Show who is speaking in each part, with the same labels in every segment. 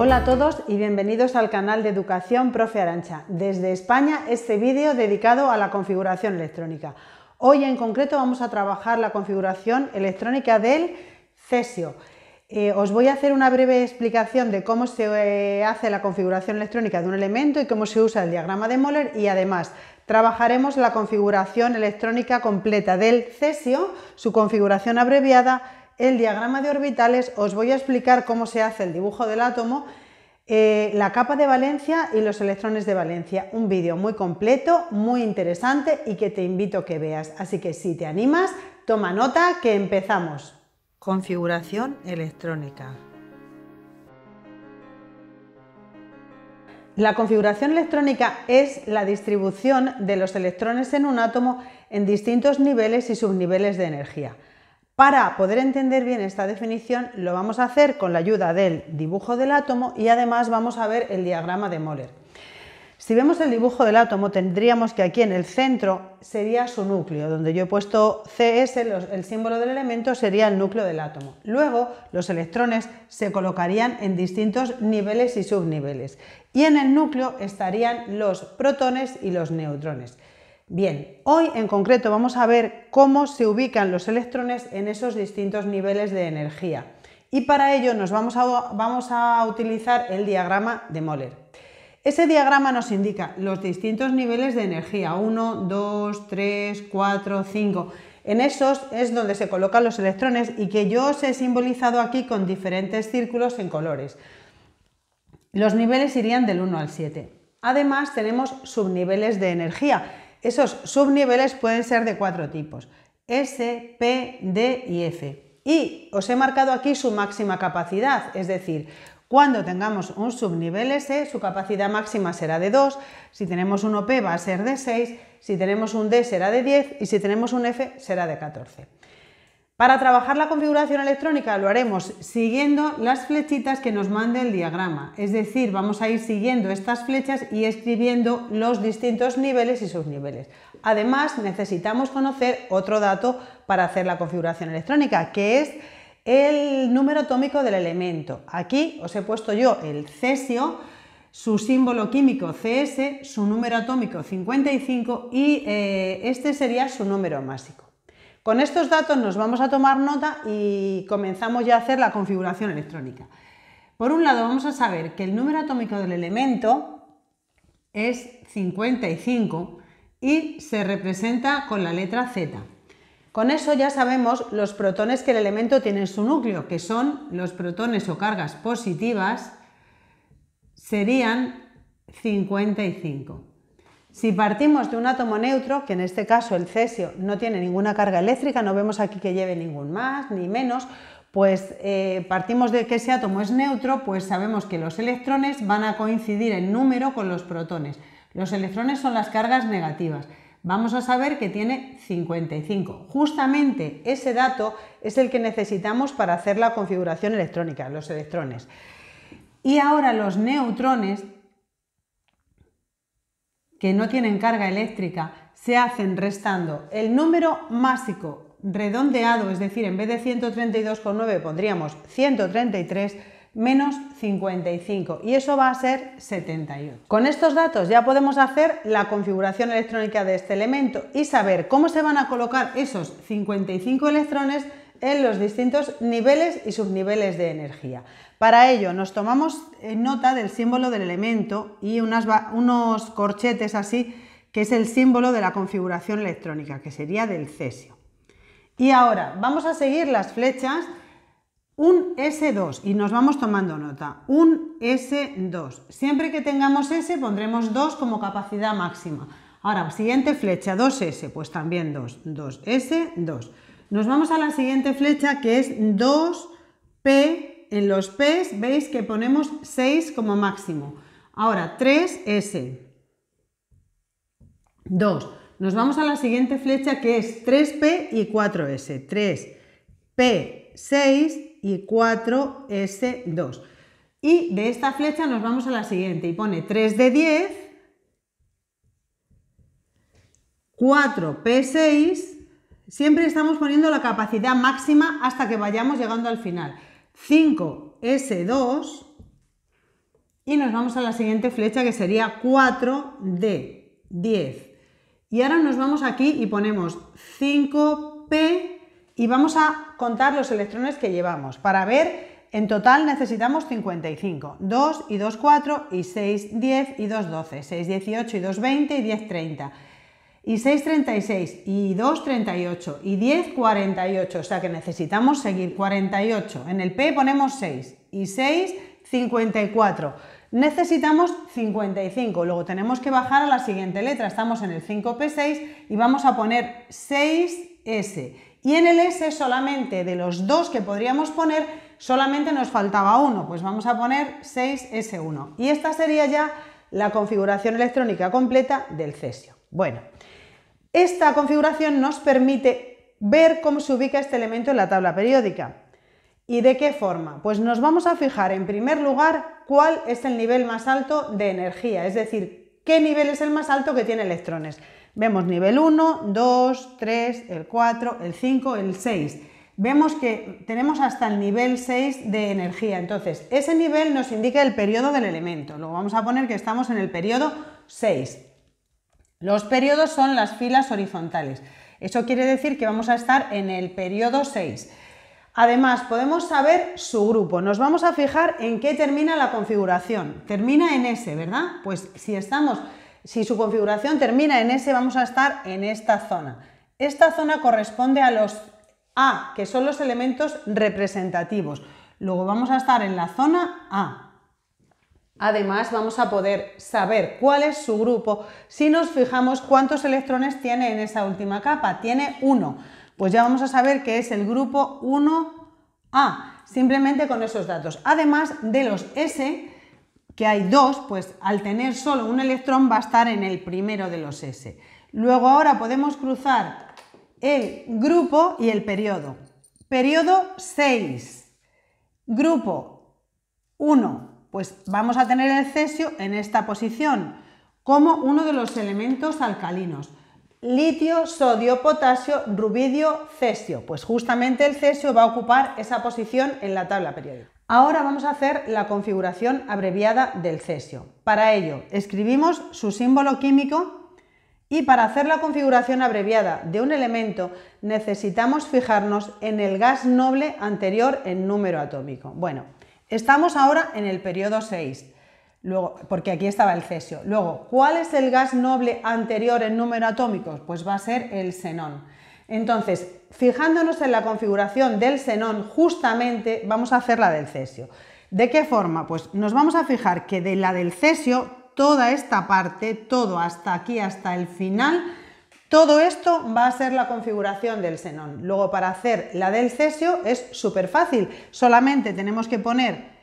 Speaker 1: Hola a todos y bienvenidos al canal de Educación Profe Arancha. Desde España este vídeo dedicado a la configuración electrónica. Hoy en concreto vamos a trabajar la configuración electrónica del Cesio. Eh, os voy a hacer una breve explicación de cómo se eh, hace la configuración electrónica de un elemento y cómo se usa el diagrama de Moller y además trabajaremos la configuración electrónica completa del cesio, su configuración abreviada, el diagrama de orbitales, os voy a explicar cómo se hace el dibujo del átomo, eh, la capa de valencia y los electrones de valencia. Un vídeo muy completo, muy interesante y que te invito a que veas. Así que si te animas, toma nota que empezamos. Configuración electrónica. La configuración electrónica es la distribución de los electrones en un átomo en distintos niveles y subniveles de energía. Para poder entender bien esta definición lo vamos a hacer con la ayuda del dibujo del átomo y además vamos a ver el diagrama de Moller. Si vemos el dibujo del átomo tendríamos que aquí en el centro sería su núcleo, donde yo he puesto CS, el símbolo del elemento sería el núcleo del átomo. Luego los electrones se colocarían en distintos niveles y subniveles y en el núcleo estarían los protones y los neutrones. Bien, hoy en concreto vamos a ver cómo se ubican los electrones en esos distintos niveles de energía. Y para ello nos vamos a, vamos a utilizar el diagrama de Moller. Ese diagrama nos indica los distintos niveles de energía, 1, 2, 3, 4, 5. En esos es donde se colocan los electrones y que yo os he simbolizado aquí con diferentes círculos en colores. Los niveles irían del 1 al 7. Además tenemos subniveles de energía esos subniveles pueden ser de cuatro tipos, S, P, D y F. Y os he marcado aquí su máxima capacidad, es decir, cuando tengamos un subnivel S, su capacidad máxima será de 2, si tenemos un OP va a ser de 6, si tenemos un D será de 10 y si tenemos un F será de 14. Para trabajar la configuración electrónica lo haremos siguiendo las flechitas que nos mande el diagrama, es decir, vamos a ir siguiendo estas flechas y escribiendo los distintos niveles y subniveles. Además, necesitamos conocer otro dato para hacer la configuración electrónica, que es el número atómico del elemento. Aquí os he puesto yo el cesio, su símbolo químico CS, su número atómico 55 y eh, este sería su número másico. Con estos datos nos vamos a tomar nota y comenzamos ya a hacer la configuración electrónica. Por un lado vamos a saber que el número atómico del elemento es 55 y se representa con la letra Z. Con eso ya sabemos los protones que el elemento tiene en su núcleo, que son los protones o cargas positivas, serían 55. Si partimos de un átomo neutro, que en este caso el cesio no tiene ninguna carga eléctrica, no vemos aquí que lleve ningún más ni menos, pues eh, partimos de que ese átomo es neutro, pues sabemos que los electrones van a coincidir en número con los protones. Los electrones son las cargas negativas. Vamos a saber que tiene 55. Justamente ese dato es el que necesitamos para hacer la configuración electrónica, los electrones. Y ahora los neutrones que no tienen carga eléctrica se hacen restando el número másico redondeado, es decir, en vez de 132,9 pondríamos 133 menos 55 y eso va a ser 71. Con estos datos ya podemos hacer la configuración electrónica de este elemento y saber cómo se van a colocar esos 55 electrones en los distintos niveles y subniveles de energía. Para ello nos tomamos eh, nota del símbolo del elemento y unos corchetes así, que es el símbolo de la configuración electrónica, que sería del cesio. Y ahora vamos a seguir las flechas un S2 y nos vamos tomando nota. Un S2. Siempre que tengamos S pondremos 2 como capacidad máxima. Ahora, siguiente flecha, 2S, pues también 2, 2S, 2. Nos vamos a la siguiente flecha que es 2P. En los P's veis que ponemos 6 como máximo. Ahora, 3S. 2. Nos vamos a la siguiente flecha que es 3P y 4S. 3P, 6 y 4S2. Y de esta flecha nos vamos a la siguiente y pone 3 de 10, 4P6 Siempre estamos poniendo la capacidad máxima hasta que vayamos llegando al final. 5S2 y nos vamos a la siguiente flecha que sería 4D10. Y ahora nos vamos aquí y ponemos 5P y vamos a contar los electrones que llevamos para ver en total necesitamos 55. 2 y 2, 4 y 6, 10 y 2, 12. 6, 18 y 2, 20 y 10, 30 y 6,36 y 2,38 y 10, 48. O sea que necesitamos seguir 48. En el P ponemos 6 y 6, 54. Necesitamos 55. Luego tenemos que bajar a la siguiente letra. Estamos en el 5P6 y vamos a poner 6S. Y en el S solamente de los dos que podríamos poner, solamente nos faltaba uno. Pues vamos a poner 6S1. Y esta sería ya la configuración electrónica completa del cesio. Bueno, esta configuración nos permite ver cómo se ubica este elemento en la tabla periódica. ¿Y de qué forma? Pues nos vamos a fijar en primer lugar cuál es el nivel más alto de energía, es decir, qué nivel es el más alto que tiene electrones. Vemos nivel 1, 2, 3, el 4, el 5, el 6. Vemos que tenemos hasta el nivel 6 de energía. Entonces, ese nivel nos indica el periodo del elemento. Lo vamos a poner que estamos en el periodo 6. Los periodos son las filas horizontales. Eso quiere decir que vamos a estar en el periodo 6. Además, podemos saber su grupo. Nos vamos a fijar en qué termina la configuración. Termina en S, ¿verdad? Pues si estamos, si su configuración termina en S, vamos a estar en esta zona. Esta zona corresponde a los A, que son los elementos representativos. Luego vamos a estar en la zona A, Además, vamos a poder saber cuál es su grupo si nos fijamos cuántos electrones tiene en esa última capa. Tiene uno. Pues ya vamos a saber que es el grupo 1A, simplemente con esos datos. Además de los S, que hay dos, pues al tener solo un electrón va a estar en el primero de los S. Luego ahora podemos cruzar el grupo y el periodo. Periodo 6, grupo 1, pues vamos a tener el cesio en esta posición como uno de los elementos alcalinos. Litio, sodio, potasio, rubidio, cesio. Pues justamente el cesio va a ocupar esa posición en la tabla periódica. Ahora vamos a hacer la configuración abreviada del cesio. Para ello, escribimos su símbolo químico y para hacer la configuración abreviada de un elemento necesitamos fijarnos en el gas noble anterior en número atómico. Bueno, Estamos ahora en el periodo 6, luego, porque aquí estaba el cesio. Luego, ¿cuál es el gas noble anterior en número atómico? Pues va a ser el xenón. Entonces, fijándonos en la configuración del xenón, justamente vamos a hacer la del cesio. ¿De qué forma? Pues nos vamos a fijar que de la del cesio, toda esta parte, todo hasta aquí, hasta el final, todo esto va a ser la configuración del xenón. Luego para hacer la del cesio es súper fácil, solamente tenemos que poner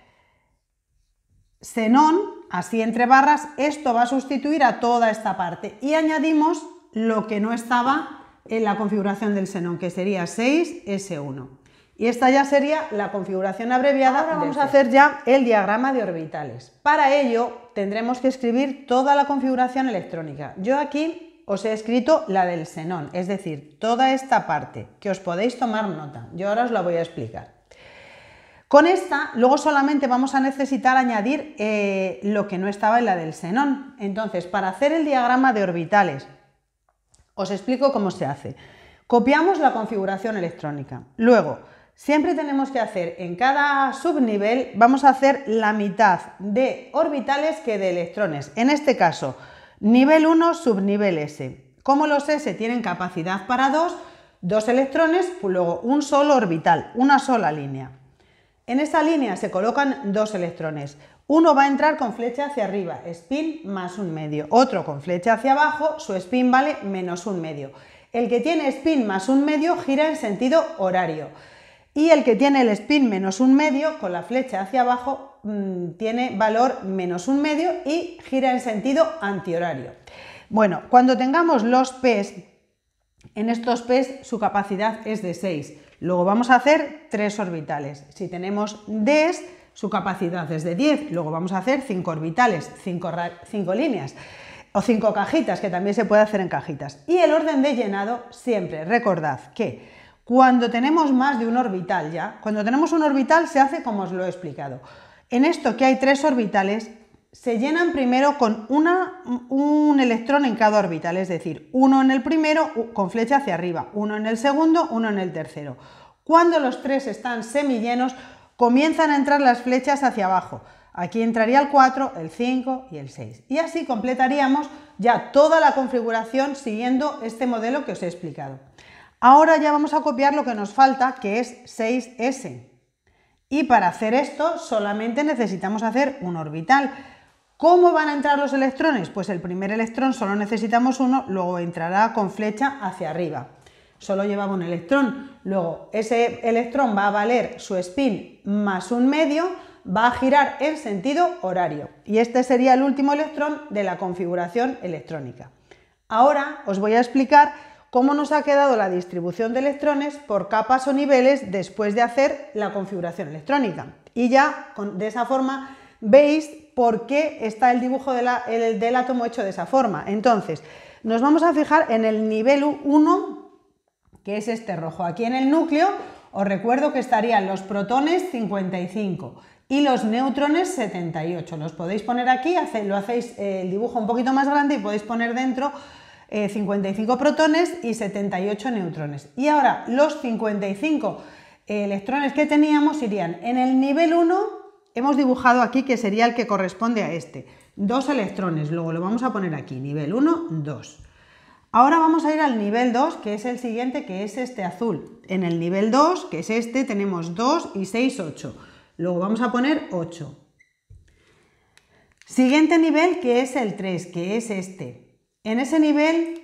Speaker 1: xenón, así entre barras, esto va a sustituir a toda esta parte y añadimos lo que no estaba en la configuración del xenón, que sería 6S1. Y esta ya sería la configuración abreviada. Ahora vamos a hacer ya el diagrama de orbitales. Para ello tendremos que escribir toda la configuración electrónica. Yo aquí os he escrito la del senón, es decir, toda esta parte, que os podéis tomar nota. Yo ahora os la voy a explicar. Con esta, luego solamente vamos a necesitar añadir eh, lo que no estaba en la del senón. Entonces, para hacer el diagrama de orbitales, os explico cómo se hace. Copiamos la configuración electrónica. Luego, siempre tenemos que hacer en cada subnivel, vamos a hacer la mitad de orbitales que de electrones. En este caso, Nivel 1, subnivel S. Como los S tienen capacidad para dos, dos electrones, pues luego un solo orbital, una sola línea. En esa línea se colocan dos electrones. Uno va a entrar con flecha hacia arriba, spin más un medio. Otro con flecha hacia abajo, su spin vale menos un medio. El que tiene spin más un medio gira en sentido horario. Y el que tiene el spin menos un medio con la flecha hacia abajo Mm, tiene valor menos un medio y gira en sentido antihorario. Bueno, cuando tengamos los P's, en estos P's su capacidad es de 6. Luego vamos a hacer 3 orbitales. Si tenemos D's, su capacidad es de 10. Luego vamos a hacer 5 orbitales, 5 cinco líneas o 5 cajitas, que también se puede hacer en cajitas. Y el orden de llenado, siempre recordad que cuando tenemos más de un orbital ya, cuando tenemos un orbital se hace como os lo he explicado. En esto que hay tres orbitales, se llenan primero con un electrón en cada orbital, es decir, uno en el primero con flecha hacia arriba, uno en el segundo, uno en el tercero. Cuando los tres están semillenos, comienzan a entrar las flechas hacia abajo. Aquí entraría el 4, el 5 y el 6. Y así completaríamos ya toda la configuración siguiendo este modelo que os he explicado. Ahora ya vamos a copiar lo que nos falta, que es 6S. Y para hacer esto solamente necesitamos hacer un orbital. ¿Cómo van a entrar los electrones? Pues el primer electrón solo necesitamos uno, luego entrará con flecha hacia arriba. Solo llevaba un electrón. Luego ese electrón va a valer su spin más un medio, va a girar en sentido horario. Y este sería el último electrón de la configuración electrónica. Ahora os voy a explicar cómo nos ha quedado la distribución de electrones por capas o niveles después de hacer la configuración electrónica. Y ya de esa forma veis por qué está el dibujo del átomo hecho de esa forma. Entonces, nos vamos a fijar en el nivel 1, que es este rojo. Aquí en el núcleo os recuerdo que estarían los protones 55 y los neutrones 78. Los podéis poner aquí, lo hacéis eh, el dibujo un poquito más grande y podéis poner dentro 55 eh, protones y 78 neutrones. Y ahora los 55 eh, electrones que teníamos irían en el nivel 1, hemos dibujado aquí que sería el que corresponde a este, dos electrones, luego lo vamos a poner aquí, nivel 1, 2. Ahora vamos a ir al nivel 2, que es el siguiente, que es este azul. En el nivel 2, que es este, tenemos 2 y 6, 8. Luego vamos a poner 8. Siguiente nivel, que es el 3, que es este. En ese nivel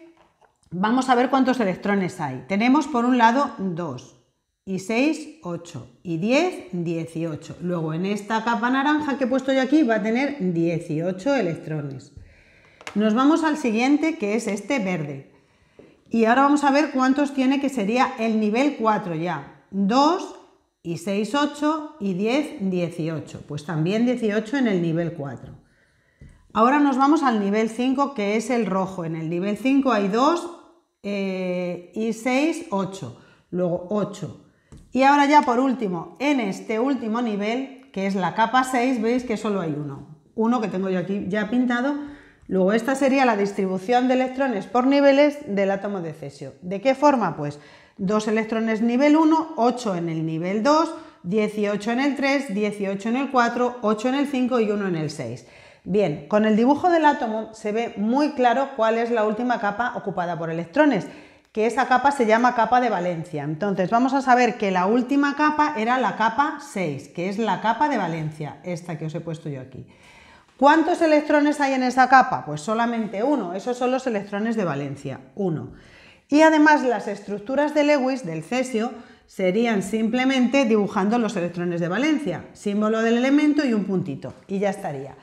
Speaker 1: vamos a ver cuántos electrones hay. Tenemos por un lado 2 y 6, 8 y 10, 18. Luego en esta capa naranja que he puesto yo aquí va a tener 18 electrones. Nos vamos al siguiente que es este verde. Y ahora vamos a ver cuántos tiene que sería el nivel 4 ya. 2 y 6, 8 y 10, 18. Pues también 18 en el nivel 4. Ahora nos vamos al nivel 5, que es el rojo. En el nivel 5 hay 2 eh, y 6, 8. Luego 8. Y ahora ya por último, en este último nivel, que es la capa 6, veis que solo hay uno. Uno que tengo yo aquí ya pintado. Luego esta sería la distribución de electrones por niveles del átomo de cesio. ¿De qué forma? Pues 2 electrones nivel 1, 8 en el nivel 2, 18 en el 3, 18 en el 4, 8 en el 5 y 1 en el 6. Bien, con el dibujo del átomo se ve muy claro cuál es la última capa ocupada por electrones, que esa capa se llama capa de valencia. Entonces vamos a saber que la última capa era la capa 6, que es la capa de valencia, esta que os he puesto yo aquí. ¿Cuántos electrones hay en esa capa? Pues solamente uno, esos son los electrones de valencia, uno. Y además las estructuras de Lewis del cesio serían simplemente dibujando los electrones de valencia, símbolo del elemento y un puntito, y ya estaría.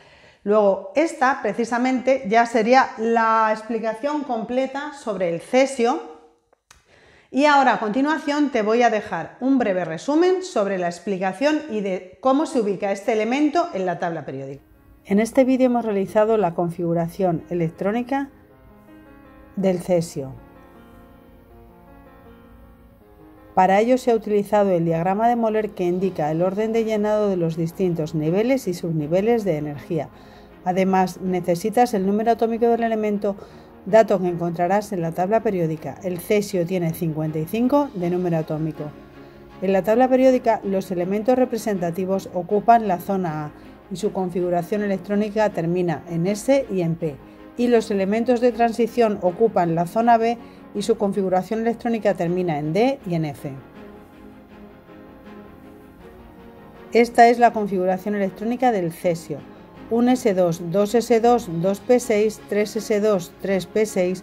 Speaker 1: Luego, esta precisamente ya sería la explicación completa sobre el cesio. Y ahora a continuación te voy a dejar un breve resumen sobre la explicación y de cómo se ubica este elemento en la tabla periódica. En este vídeo hemos realizado la configuración electrónica del cesio. Para ello se ha utilizado el diagrama de Moller que indica el orden de llenado de los distintos niveles y subniveles de energía, Además, necesitas el número atómico del elemento, dato que encontrarás en la tabla periódica. El cesio tiene 55 de número atómico. En la tabla periódica, los elementos representativos ocupan la zona A y su configuración electrónica termina en S y en P. Y los elementos de transición ocupan la zona B y su configuración electrónica termina en D y en F. Esta es la configuración electrónica del cesio. 1S2, 2S2, 2P6, 3S2, 3P6,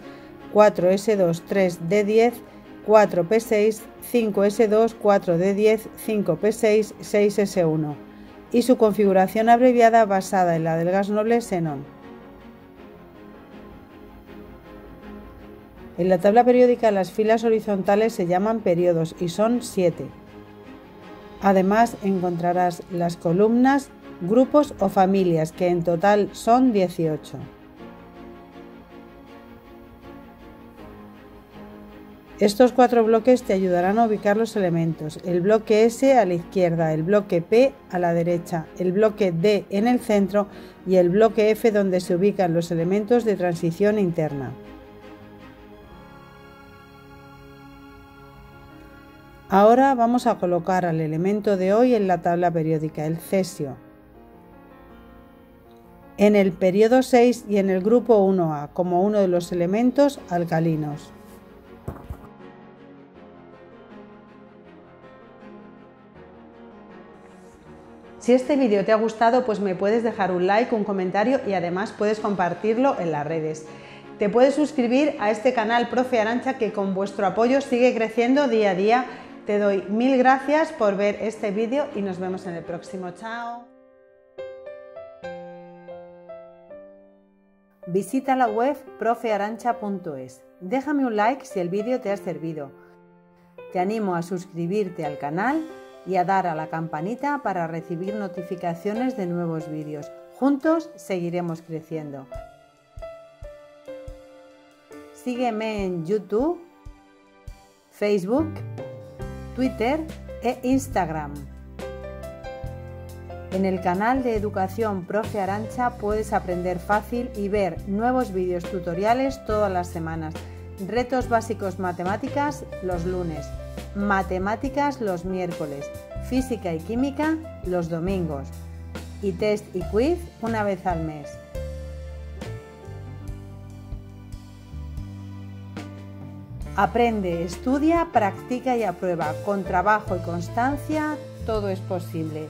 Speaker 1: 4S2, 3D10, 4P6, 5S2, 4D10, 5P6, 6S1 y su configuración abreviada basada en la del gas noble Xenon. En la tabla periódica las filas horizontales se llaman periodos y son 7. Además encontrarás las columnas grupos o familias, que en total son 18. Estos cuatro bloques te ayudarán a ubicar los elementos, el bloque S a la izquierda, el bloque P a la derecha, el bloque D en el centro y el bloque F donde se ubican los elementos de transición interna. Ahora vamos a colocar al elemento de hoy en la tabla periódica, el cesio en el periodo 6 y en el grupo 1A como uno de los elementos alcalinos. Si este vídeo te ha gustado, pues me puedes dejar un like, un comentario y además puedes compartirlo en las redes. Te puedes suscribir a este canal Profe Arancha que con vuestro apoyo sigue creciendo día a día. Te doy mil gracias por ver este vídeo y nos vemos en el próximo. Chao. Visita la web profearancha.es. Déjame un like si el vídeo te ha servido. Te animo a suscribirte al canal y a dar a la campanita para recibir notificaciones de nuevos vídeos. Juntos seguiremos creciendo. Sígueme en YouTube, Facebook, Twitter e Instagram. En el canal de educación Profe Arancha puedes aprender fácil y ver nuevos vídeos tutoriales todas las semanas. Retos básicos matemáticas los lunes, matemáticas los miércoles, física y química los domingos y test y quiz una vez al mes. Aprende, estudia, practica y aprueba. Con trabajo y constancia todo es posible.